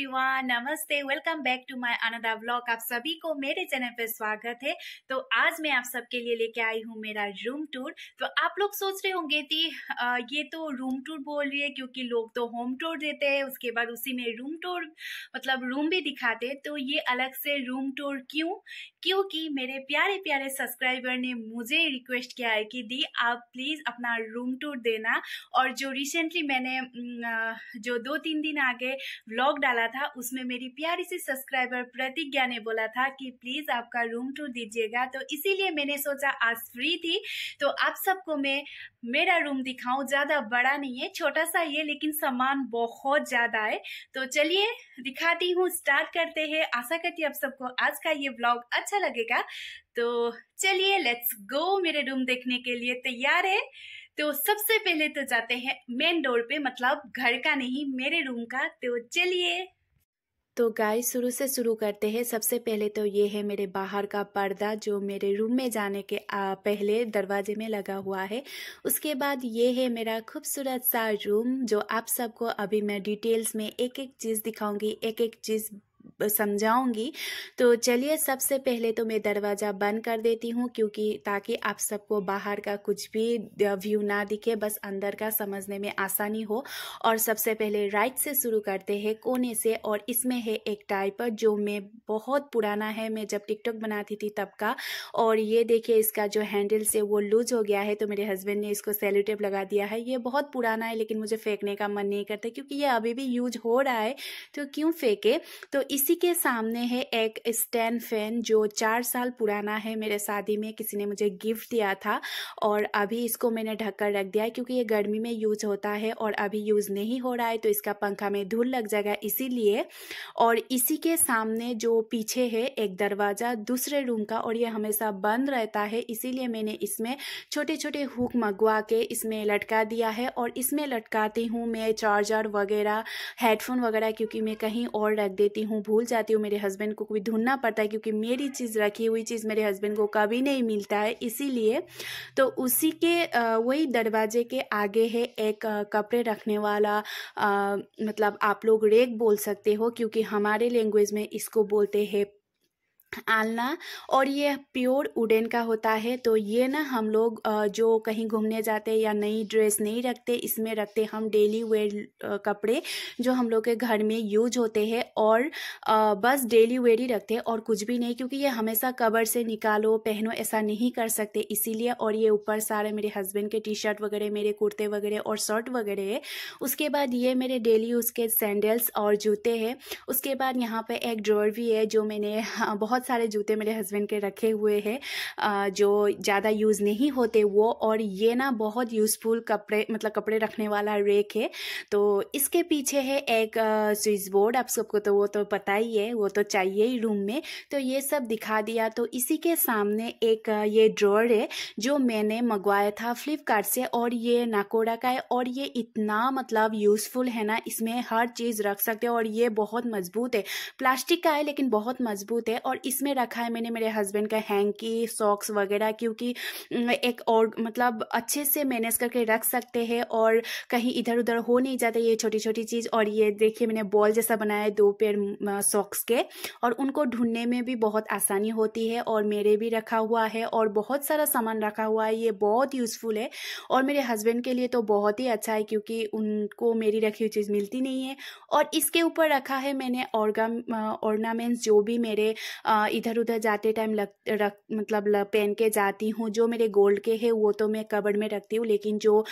everyone नमस्ते welcome back to my another vlog आप सभी को मेरे चैनल पर स्वागत है तो आज मैं आप सबके लिए लेके आई हूँ मेरा रूम टूर तो आप लोग सोच रहे होंगे कि ये तो रूम टूर बोल रही है क्योंकि लोग तो होम टूर देते हैं उसके बाद उसी में रूम टूर मतलब रूम भी दिखाते तो ये अलग से रूम टूर क्यों क्योंकि मेरे प्यारे प्यारे सब्सक्राइबर ने मुझे रिक्वेस्ट किया है कि दी आप प्लीज़ अपना रूम टूर देना और जो रिसेंटली मैंने जो दो तीन दिन आगे व्लॉग डाला था उसमें मेरी प्यारी सी सब्सक्राइबर प्रतिज्ञा ने बोला था कि प्लीज़ आपका रूम टूर दीजिएगा तो इसीलिए मैंने सोचा आज फ्री थी तो आप सबको मैं मेरा रूम दिखाऊँ ज़्यादा बड़ा नहीं है छोटा सा ये लेकिन सामान बहुत ज़्यादा है तो चलिए दिखाती हूँ स्टार्ट करते हैं आशा करती आप सबको आज का ये ब्लॉग अच्छा अच्छा लगेगा तो चलिए लेट्स गो मेरे रूम देखने के लिए तैयार है तो सबसे पहले तो जाते हैं मेन डोर पे मतलब घर का नहीं मेरे रूम का तो चलिए तो गाय शुरू से शुरू करते हैं सबसे पहले तो ये है मेरे बाहर का पर्दा जो मेरे रूम में जाने के पहले दरवाजे में लगा हुआ है उसके बाद ये है मेरा खूबसूरत सा रूम जो आप सबको अभी मैं डिटेल्स में एक एक चीज़ दिखाऊंगी एक एक चीज़ समझाऊंगी तो चलिए सबसे पहले तो मैं दरवाज़ा बंद कर देती हूँ क्योंकि ताकि आप सबको बाहर का कुछ भी व्यू ना दिखे बस अंदर का समझने में आसानी हो और सबसे पहले राइट से शुरू करते हैं कोने से और इसमें है एक टाइपर जो मैं बहुत पुराना है मैं जब टिकटॉक बनाती थी तब का और ये देखिए इसका जो हैंडल से वो लूज हो गया है तो मेरे हस्बैंड ने इसको सेलो लगा दिया है ये बहुत पुराना है लेकिन मुझे फेंकने का मन नहीं करता क्योंकि ये अभी भी यूज हो रहा है तो क्यों फेंके तो इसी इसी के सामने है एक स्टैंड फैन जो चार साल पुराना है मेरे शादी में किसी ने मुझे गिफ्ट दिया था और अभी इसको मैंने ढककर रख दिया है क्योंकि ये गर्मी में यूज होता है और अभी यूज नहीं हो रहा है तो इसका पंखा में धूल लग जाएगा इसीलिए और इसी के सामने जो पीछे है एक दरवाजा दूसरे रूम का और ये हमेशा बंद रहता है इसीलिए मैंने इसमें छोटे छोटे हुक मंगवा के इसमें लटका दिया है और इसमें लटकाती हूँ मैं चार्जर वगैरह हेडफोन वगैरह क्योंकि मैं कहीं और रख देती हूँ भूल भूल जाती हूँ मेरे हस्बैंड को कभी ढूंढना पड़ता है क्योंकि मेरी चीज़ रखी हुई चीज़ मेरे हस्बैंड को कभी नहीं मिलता है इसीलिए तो उसी के वही दरवाजे के आगे है एक कपड़े रखने वाला मतलब आप लोग रेक बोल सकते हो क्योंकि हमारे लैंग्वेज में इसको बोलते हैं आलना और ये प्योर उडेन का होता है तो ये ना हम लोग जो कहीं घूमने जाते या नई ड्रेस नहीं रखते इसमें रखते हम डेली वेयर कपड़े जो हम लोग के घर में यूज होते हैं और बस डेली वेयर ही रखते हैं और कुछ भी नहीं क्योंकि ये हमेशा कबर से निकालो पहनो ऐसा नहीं कर सकते इसीलिए और ये ऊपर सारे मेरे हस्बैंड के टी शर्ट वगैरह मेरे कुर्ते वगैरह और शर्ट वगैरह है उसके बाद ये मेरे डेली उसके सैंडल्स और जूते हैं उसके बाद यहाँ पर एक ड्रॉर भी है जो मैंने हाँ, बहुत बहुत सारे जूते मेरे हस्बैंड के रखे हुए हैं जो ज़्यादा यूज़ नहीं होते वो और ये ना बहुत यूज़फुल कपड़े मतलब कपड़े रखने वाला रेक है तो इसके पीछे है एक स्विच बोर्ड आप सबको तो वो तो पता ही है वो तो चाहिए ही रूम में तो ये सब दिखा दिया तो इसी के सामने एक ये ड्रॉर है जो मैंने मंगवाया था फ्लिपकार्ट से और ये नाकोड़ा का है और ये इतना मतलब यूज़फुल है ना इसमें हर चीज़ रख सकते हो और ये बहुत मजबूत है प्लास्टिक का है लेकिन बहुत मजबूत है और इसमें रखा है मैंने मेरे हस्बैंड का हैंकी सॉक्स वगैरह क्योंकि एक और मतलब अच्छे से मैनेज करके रख सकते हैं और कहीं इधर उधर हो नहीं जाते ये छोटी छोटी चीज़ और ये देखिए मैंने बॉल जैसा बनाया है दो पेयर सॉक्स के और उनको ढूंढने में भी बहुत आसानी होती है और मेरे भी रखा हुआ है और बहुत सारा सामान रखा हुआ है ये बहुत यूज़फुल है और मेरे हस्बैंड के लिए तो बहुत ही अच्छा है क्योंकि उनको मेरी रखी हुई चीज़ मिलती नहीं है और इसके ऊपर रखा है मैंने ऑर्गा ऑर्नामेंट्स जो भी मेरे आ, इधर उधर जाते टाइम लग रख मतलब पहन के जाती हूँ जो मेरे गोल्ड के हैं वो तो मैं कबड़ में रखती हूँ लेकिन जो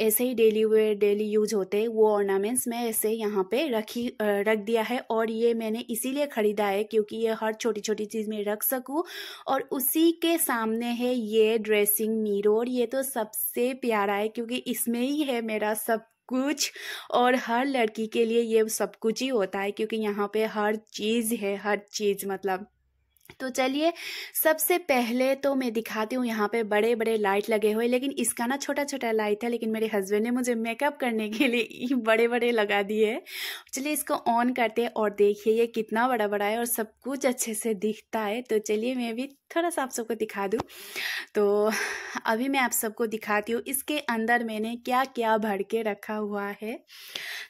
ऐसे ही डेली वेयर डेली यूज होते हैं वो ऑर्नामेंट्स मैं ऐसे यहाँ पे रखी रख दिया है और ये मैंने इसीलिए ख़रीदा है क्योंकि ये हर छोटी छोटी चीज़ में रख सकूँ और उसी के सामने है ये ड्रेसिंग और ये तो सबसे प्यारा है क्योंकि इसमें ही है मेरा सब कुछ और हर लड़की के लिए ये सब कुछ ही होता है क्योंकि यहाँ पे हर चीज़ है हर चीज़ मतलब तो चलिए सबसे पहले तो मैं दिखाती हूँ यहाँ पे बड़े बड़े लाइट लगे हुए लेकिन इसका ना छोटा छोटा लाइट है लेकिन मेरे हस्बैंड ने मुझे मेकअप करने के लिए बड़े बड़े लगा दिए है चलिए इसको ऑन करते हैं और देखिए ये कितना बड़ा बड़ा है और सब कुछ अच्छे से दिखता है तो चलिए मैं भी थोड़ा सा आप सबको दिखा दूँ तो अभी मैं आप सबको दिखाती हूँ इसके अंदर मैंने क्या क्या भर के रखा हुआ है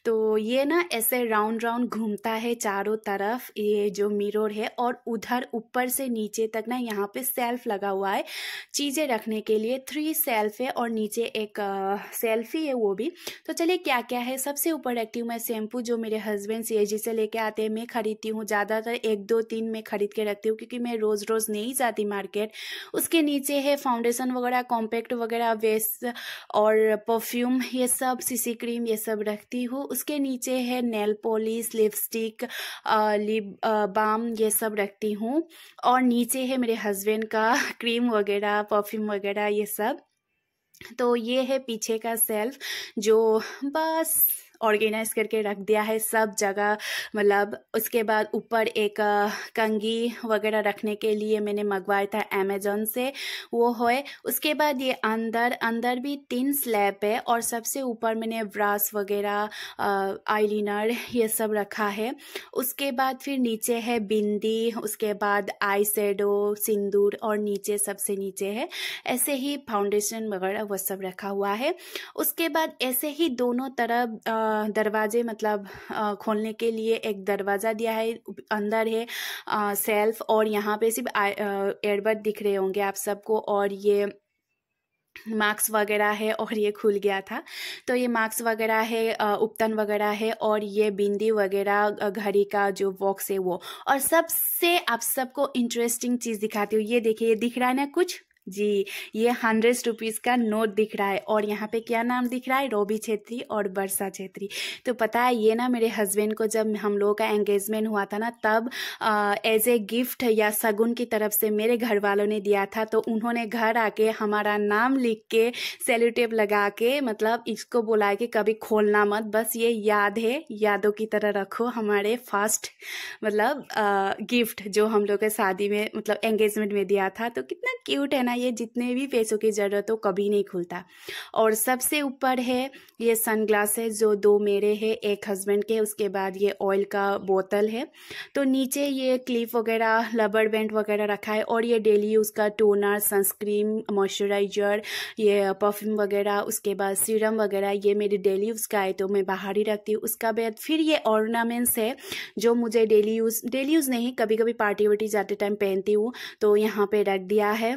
तो ये ना ऐसे राउंड राउंड घूमता है चारों तरफ ये जो मिरर है और उधर ऊपर ऊपर से नीचे तक ना यहाँ पे सेल्फ लगा हुआ है चीज़ें रखने के लिए थ्री सेल्फ है और नीचे एक सेल्फ ही है वो भी तो चलिए क्या क्या है सबसे ऊपर रखती हूँ मैं शैम्पू जो मेरे हस्बैंड सी जी से लेके आते हैं मैं खरीदती हूँ ज़्यादातर एक दो तीन में खरीद के रखती हूँ क्योंकि मैं रोज़ रोज़ नहीं जाती मार्केट उसके नीचे है फाउंडेशन वगैरह कॉम्पैक्ट वगैरह वेस्ट और परफ्यूम ये सब सीसी क्रीम ये सब रखती हूँ उसके नीचे है nail polish lipstick lip balm ये सब रखती हूँ और नीचे है मेरे हस्बैंड का क्रीम वगैरह परफ्यूम वगैरह ये सब तो ये है पीछे का सेल्फ जो बस ऑर्गेनाइज करके रख दिया है सब जगह मतलब उसके बाद ऊपर एक कंगी वगैरह रखने के लिए मैंने मंगवाया था अमेजोन से वो है उसके बाद ये अंदर अंदर भी तीन स्लैब है और सबसे ऊपर मैंने ब्रास वगैरह आईलिनर ये सब रखा है उसके बाद फिर नीचे है बिंदी उसके बाद आई सेडो सिंदूर और नीचे सबसे नीचे है ऐसे ही फाउंडेशन वगैरह वह सब रखा हुआ है उसके बाद ऐसे ही दोनों तरफ दरवाजे मतलब खोलने के लिए एक दरवाज़ा दिया है अंदर है सेल्फ और यहाँ पे सिर्फ एयरबड दिख रहे होंगे आप सबको और ये मार्क्स वगैरह है और ये खुल गया था तो ये मार्क्स वगैरह है उपतन वगैरह है और ये बिंदी वगैरह घड़ी का जो बॉक्स है वो और सबसे आप सबको इंटरेस्टिंग चीज़ दिखाती हूँ ये देखिए ये दिख रहा है ना कुछ जी ये हंड्रेड रुपीज़ का नोट दिख रहा है और यहाँ पे क्या नाम दिख रहा है रोबी छेत्री और वर्षा छेत्री तो पता है ये ना मेरे हस्बैंड को जब हम लोगों का एंगेजमेंट हुआ था ना तब एज ए गिफ्ट या सगुन की तरफ से मेरे घर वालों ने दिया था तो उन्होंने घर आके हमारा नाम लिख के सेल्यूटेप लगा के मतलब इसको बोला कि कभी खोलना मत बस ये याद है यादों की तरह रखो हमारे फर्स्ट मतलब गिफ्ट जो हम लोग के शादी में मतलब एंगेजमेंट में दिया था तो कितना क्यूट है ना अपना ये जितने भी पैसों की ज़रूरत हो कभी नहीं खुलता और सबसे ऊपर है ये सनग्लासेस जो दो मेरे हैं एक हस्बैंड के उसके बाद ये ऑयल का बोतल है तो नीचे ये क्लिप वगैरह लबर बैंड वगैरह रखा है और ये डेली यूज़ का टोनर सनस्क्रीन मॉइस्चराइजर ये परफ्यूम वगैरह उसके बाद सीरम वगैरह ये मेरे डेली यूज़ का है तो मैं बाहर ही रखती हूँ उसका बाद फिर ये ऑर्नामेंट्स है जो मुझे डेली यूज़ डेली यूज़ नहीं कभी कभी पार्टी वार्टी जाते टाइम पहनती हूँ तो यहाँ पे रख दिया है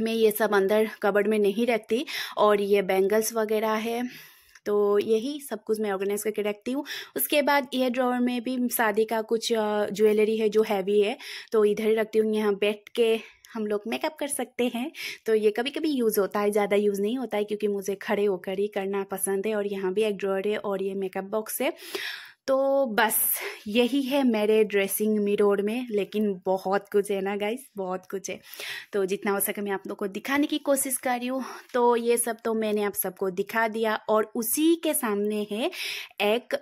मैं ये सब अंदर कबड़ में नहीं रखती और ये बैंगल्स वगैरह है तो यही सब कुछ मैं ऑर्गेनाइज करके रखती हूँ उसके बाद ये ड्रॉवर में भी शादी का कुछ ज्वेलरी है जो हैवी है तो इधर ही रखती हूँ यहाँ बैठ के हम लोग मेकअप कर सकते हैं तो ये कभी कभी यूज़ होता है ज़्यादा यूज़ नहीं होता है क्योंकि मुझे खड़े होकर ही करना पसंद है और यहाँ भी एक ड्रॉवर है और ये मेकअप बॉक्स है तो बस यही है मेरे ड्रेसिंग मिरोर में लेकिन बहुत कुछ है ना गाइस बहुत कुछ है तो जितना हो सके मैं आप लोग को दिखाने की कोशिश कर रही हूँ तो ये सब तो मैंने आप सबको दिखा दिया और उसी के सामने है एक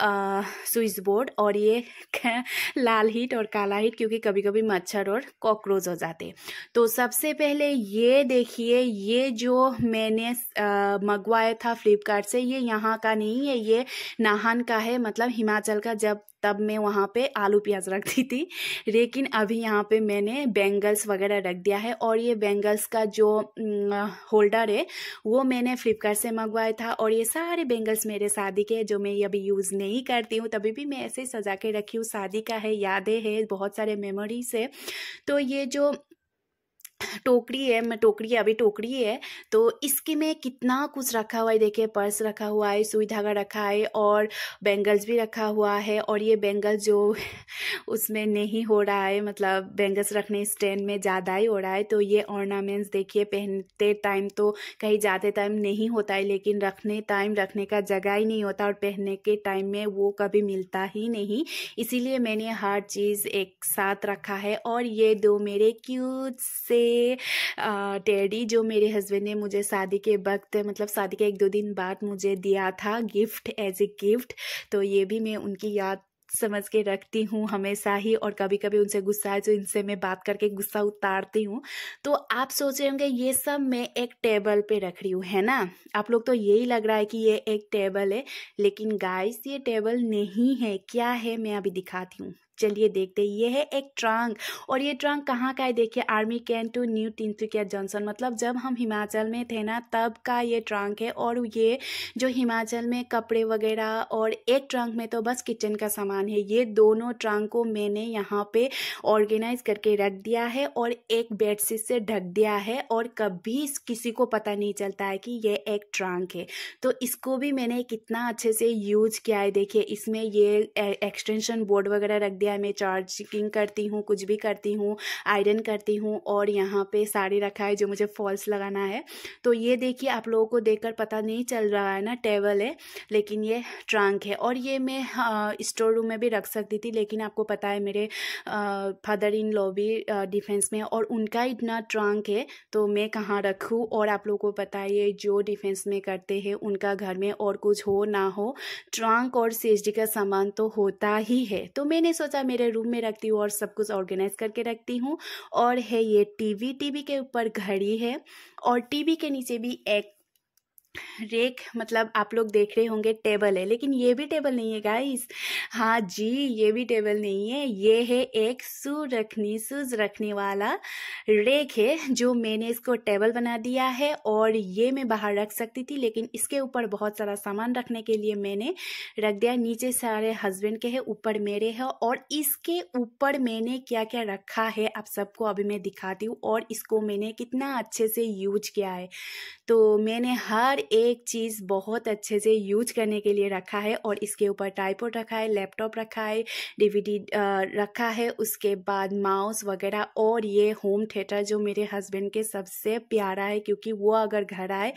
स्विच बोर्ड और ये लाल हीट और काला हीट क्योंकि कभी कभी मच्छर और कॉकरोच हो जाते तो सबसे पहले ये देखिए ये जो मैंने मंगवाया था फ्लिपकार्ट से ये यहाँ का नहीं है ये नाहन का है मतलब हिमाचल हिमाचल का जब तब मैं वहाँ पे आलू प्याज रखती थी लेकिन अभी यहाँ पे मैंने बैंगल्स वगैरह रख दिया है और ये बैंगल्स का जो होल्डर है वो मैंने फ्लिपकार्ट से मंगवाया था और ये सारे बैंगल्स मेरे शादी के जो मैं अभी यूज़ नहीं करती हूँ तभी भी मैं ऐसे ही सजा के रखी हूँ शादी का है यादें है बहुत सारे मेमोरीज है तो ये जो टोकरी है मैं टोकरी अभी टोकरी है तो इसके में कितना कुछ रखा हुआ है देखिए पर्स रखा हुआ है सुई धागा रखा है और बैंगल्स भी रखा हुआ है और ये बैंगल्स जो उसमें नहीं हो रहा है मतलब बैंगल्स रखने स्टैंड में ज़्यादा ही हो रहा है तो ये ऑर्नामेंट्स देखिए पहनते टाइम तो कहीं जाते टाइम नहीं होता है लेकिन रखने टाइम रखने का जगह ही नहीं होता और पहनने के टाइम में वो कभी मिलता ही नहीं इसीलिए मैंने हर चीज़ एक साथ रखा है और ये दो मेरे क्यूट से ये टेडी जो मेरे हस्बैंड ने मुझे शादी के वक्त मतलब शादी के एक दो दिन बाद मुझे दिया था गिफ्ट एज ए गिफ्ट तो ये भी मैं उनकी याद समझ के रखती हूँ हमेशा ही और कभी कभी उनसे गुस्सा है जो तो इनसे मैं बात करके गुस्सा उतारती हूँ तो आप सोच रहे होंगे ये सब मैं एक टेबल पे रख रही हूँ है ना आप लोग तो यही लग रहा है कि ये एक टेबल है लेकिन गाइस ये टेबल नहीं है क्या है मैं अभी दिखाती हूँ चलिए देखते हैं ये है एक ट्रंक और ये ट्रंक कहाँ का है देखिए army cantt to new Tinsukia junction मतलब जब हम हिमाचल में थे ना तब का ये ट्रंक है और ये जो हिमाचल में कपड़े वगैरह और एक ट्रंक में तो बस किचन का सामान है ये दोनों ट्रंक को मैंने यहाँ पे ऑर्गेनाइज करके रख दिया है और एक बेडशीट से ढक दिया है और कभी किसी को पता नहीं चलता है कि ये एक ट्रंक है तो इसको भी मैंने कितना अच्छे से यूज किया है देखिए इसमें ये एक्सटेंशन बोर्ड वगैरह रख दिया एरिया में चार्जिंग करती हूँ कुछ भी करती हूँ आयरन करती हूँ और यहाँ पे साड़ी रखा है जो मुझे फॉल्स लगाना है तो ये देखिए आप लोगों को देखकर पता नहीं चल रहा है ना टेबल है लेकिन ये ट्रंक है और ये मैं स्टोर हाँ, रूम में भी रख सकती थी लेकिन आपको पता है मेरे फादर इन लॉ भी डिफेंस में और उनका इतना ट्रंक है तो मैं कहाँ रखूँ और आप लोगों को पता है ये जो डिफेंस में करते हैं उनका घर में और कुछ हो ना हो ट्रंक और सी का सामान तो होता ही है तो मैंने सोचा हमेशा मेरे रूम में रखती हूँ और सब कुछ ऑर्गेनाइज करके रखती हूँ और है ये टीवी टीवी के ऊपर घड़ी है और टीवी के नीचे भी एक रेक मतलब आप लोग देख रहे होंगे टेबल है लेकिन ये भी टेबल नहीं है गाइस हाँ जी ये भी टेबल नहीं है ये है एक सू रखनी सूज रखने वाला रेक है जो मैंने इसको टेबल बना दिया है और ये मैं बाहर रख सकती थी लेकिन इसके ऊपर बहुत सारा सामान रखने के लिए मैंने रख दिया नीचे सारे हस्बैंड के है ऊपर मेरे है और इसके ऊपर मैंने क्या क्या रखा है आप सबको अभी मैं दिखाती हूँ और इसको मैंने कितना अच्छे से यूज किया है तो मैंने हर एक चीज़ बहुत अच्छे से यूज करने के लिए रखा है और इसके ऊपर टाइपोड रखा है लैपटॉप रखा है डीवीडी रखा है उसके बाद माउस वगैरह और ये होम थिएटर जो मेरे हस्बैंड के सबसे प्यारा है क्योंकि वो अगर घर आए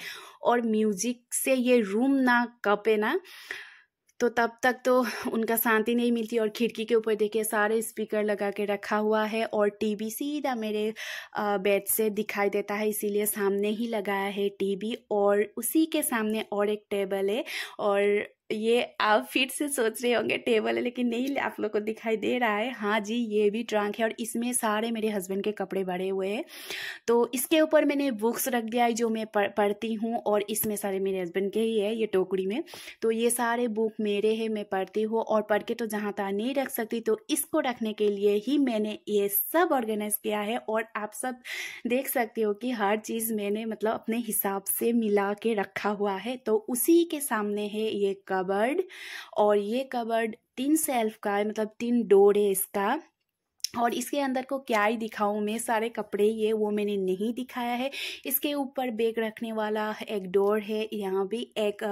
और म्यूजिक से ये रूम ना कपे ना तो तब तक तो उनका शांति नहीं मिलती और खिड़की के ऊपर देखिए सारे स्पीकर लगा के रखा हुआ है और टीवी सीधा मेरे बेड से दिखाई देता है इसीलिए सामने ही लगाया है टीवी और उसी के सामने और एक टेबल है और ये आप फिर से सोच रहे होंगे टेबल है लेकिन नहीं आप लोग को दिखाई दे रहा है हाँ जी ये भी ट्रंक है और इसमें सारे मेरे हस्बैंड के कपड़े भरे हुए हैं तो इसके ऊपर मैंने बुक्स रख दिया है जो मैं पढ़ती हूँ और इसमें सारे मेरे हस्बैंड के ही है ये टोकरी में तो ये सारे बुक मेरे हैं मैं पढ़ती हूँ और पढ़ के तो जहाँ तहाँ नहीं रख सकती तो इसको रखने के लिए ही मैंने ये सब ऑर्गेनाइज किया है और आप सब देख सकते हो कि हर चीज़ मैंने मतलब अपने हिसाब से मिला के रखा हुआ है तो उसी के सामने है ये कबर्ड और ये कबर्ड तीन सेल्फ का है मतलब तीन डोर है इसका और इसके अंदर को क्या ही दिखाऊं मैं सारे कपड़े ये वो मैंने नहीं दिखाया है इसके ऊपर बैग रखने वाला एक डोर है यहाँ भी एक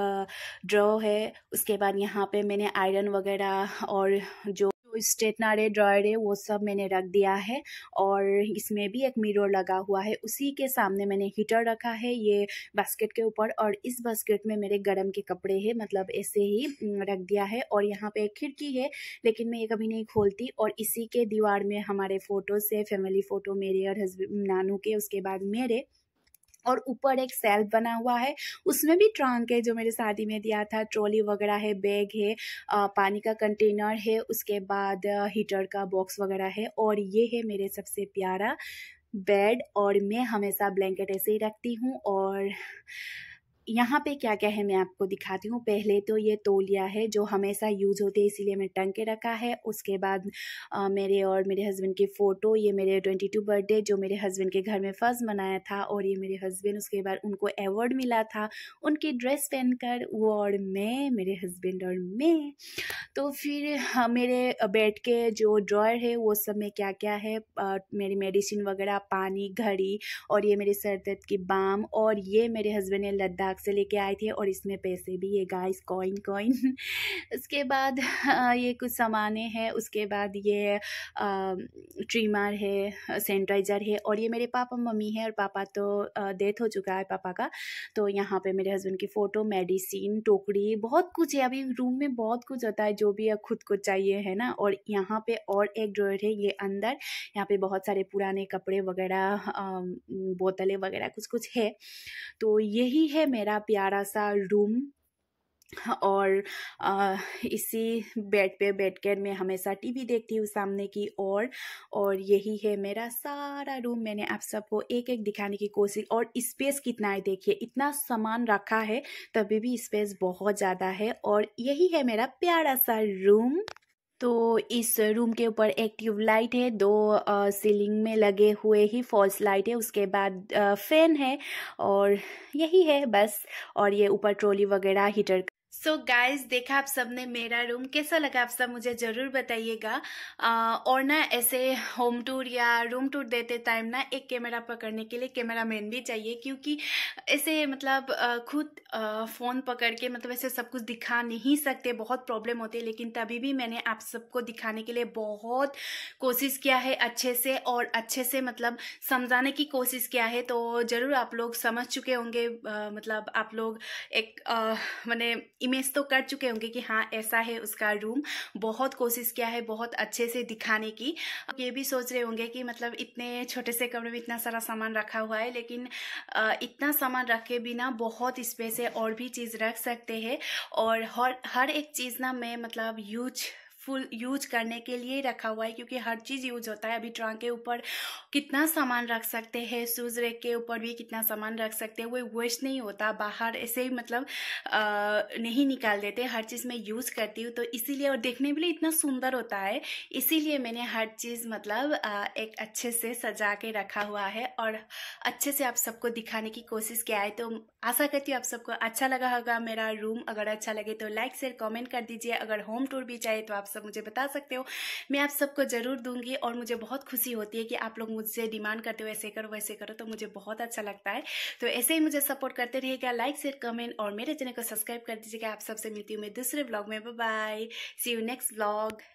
ड्रॉ है उसके बाद यहाँ पे मैंने आयरन वगैरह और जो तो स्ट्रेटनर है ड्रॉयर है वो सब मैंने रख दिया है और इसमें भी एक मिरर लगा हुआ है उसी के सामने मैंने हीटर रखा है ये बास्केट के ऊपर और इस बास्केट में मेरे गर्म के कपड़े हैं मतलब ऐसे ही रख दिया है और यहाँ पे एक खिड़की है लेकिन मैं ये कभी नहीं खोलती और इसी के दीवार में हमारे फ़ोटोज़ है फैमिली फ़ोटो मेरे और हस्बैंड नानू के उसके बाद मेरे और ऊपर एक सेल्फ बना हुआ है उसमें भी ट्रंक है जो मेरे शादी में दिया था ट्रॉली वगैरह है बैग है आ, पानी का कंटेनर है उसके बाद हीटर का बॉक्स वगैरह है और ये है मेरे सबसे प्यारा बेड और मैं हमेशा ब्लैंकेट ऐसे ही रखती हूँ और यहाँ पे क्या क्या है मैं आपको दिखाती हूँ पहले तो ये तोलिया है जो हमेशा यूज़ होती है इसीलिए मैं टंग के रखा है उसके बाद आ, मेरे और मेरे हस्बैंड की फ़ोटो ये मेरे ट्वेंटी टू बर्थडे जो मेरे हस्बैंड के घर में फर्स्ट मनाया था और ये मेरे हस्बैंड उसके बाद उनको अवार्ड मिला था उनकी ड्रेस पहनकर वो और मैं मेरे हस्बैंड और मैं तो फिर हाँ, मेरे बेड के जो ड्रॉयर है वो सब में क्या क्या है आ, मेरी मेडिसिन वगैरह पानी घड़ी और ये मेरे सर दर्द की बाम और ये मेरे हस्बैंड ने लद्दाख लाख से लेके आए थे और इसमें पैसे भी हाँ, ये गाइस कॉइन कॉइन उसके बाद ये कुछ सामान है उसके बाद ये ट्रीमर है सैनिटाइज़र है और ये मेरे पापा मम्मी है और पापा तो डेथ हो चुका है पापा का तो यहाँ पे मेरे हस्बैंड की फ़ोटो मेडिसिन टोकरी बहुत कुछ है अभी रूम में बहुत कुछ होता है जो भी खुद को चाहिए है ना और यहाँ पे और एक ड्रॉयर है ये अंदर यहाँ पे बहुत सारे पुराने कपड़े वगैरह बोतलें वगैरह कुछ कुछ है तो यही है मेरा मेरा प्यारा सा रूम और इसी बेड पे बैठकर मैं हमेशा टीवी देखती हूँ सामने की ओर और, और यही है मेरा सारा रूम मैंने आप सबको एक एक दिखाने की कोशिश और स्पेस कितना है देखिए इतना सामान रखा है तभी भी स्पेस बहुत ज़्यादा है और यही है मेरा प्यारा सा रूम तो इस रूम के ऊपर एक ट्यूबलाइट है दो सीलिंग में लगे हुए ही फॉल्स लाइट है उसके बाद फैन है और यही है बस और ये ऊपर ट्रॉली वगैरह हीटर सो so गाइस देखा आप सबने मेरा रूम कैसा लगा आप सब मुझे ज़रूर बताइएगा और ना ऐसे होम टूर या रूम टूर देते टाइम ना एक कैमरा पकड़ने के लिए कैमरा मैन भी चाहिए क्योंकि ऐसे मतलब खुद फ़ोन पकड़ के मतलब ऐसे सब कुछ दिखा नहीं सकते बहुत प्रॉब्लम होती है लेकिन तभी भी मैंने आप सबको दिखाने के लिए बहुत कोशिश किया है अच्छे से और अच्छे से मतलब समझाने की कोशिश किया है तो ज़रूर आप लोग समझ चुके होंगे मतलब आप लोग एक मैंने इमेज तो कर चुके होंगे कि हाँ ऐसा है उसका रूम बहुत कोशिश किया है बहुत अच्छे से दिखाने की ये भी सोच रहे होंगे कि मतलब इतने छोटे से कमरे में इतना सारा सामान रखा हुआ है लेकिन इतना सामान रख भी बिना बहुत स्पेस है और भी चीज़ रख सकते हैं और हर हर एक चीज़ ना मैं मतलब यूज फुल यूज करने के लिए ही रखा हुआ है क्योंकि हर चीज़ यूज होता है अभी ट्रंक के ऊपर कितना सामान रख सकते हैं शूज रेक के ऊपर भी कितना सामान रख सकते हैं वो वेस्ट नहीं होता बाहर ऐसे ही मतलब आ, नहीं निकाल देते हर चीज़ मैं यूज़ करती हूँ तो इसीलिए और देखने के लिए इतना सुंदर होता है इसीलिए मैंने हर चीज़ मतलब आ, एक अच्छे से सजा के रखा हुआ है और अच्छे से आप सबको दिखाने की कोशिश किया है तो आशा करती हूँ आप सबको अच्छा लगा होगा मेरा रूम अगर अच्छा लगे तो लाइक शेयर कॉमेंट कर दीजिए अगर होम टूर भी चाहिए तो आप सब मुझे बता सकते हो मैं आप सबको ज़रूर दूंगी और मुझे बहुत खुशी होती है कि आप लोग मुझसे डिमांड करते हो ऐसे करो वैसे करो तो मुझे बहुत अच्छा लगता है तो ऐसे ही मुझे सपोर्ट करते रहिएगा लाइक शेयर कमेंट और मेरे चैनल को सब्सक्राइब कर दीजिएगा आप सबसे मिलती हूँ मैं दूसरे ब्लॉग में bye see you next blog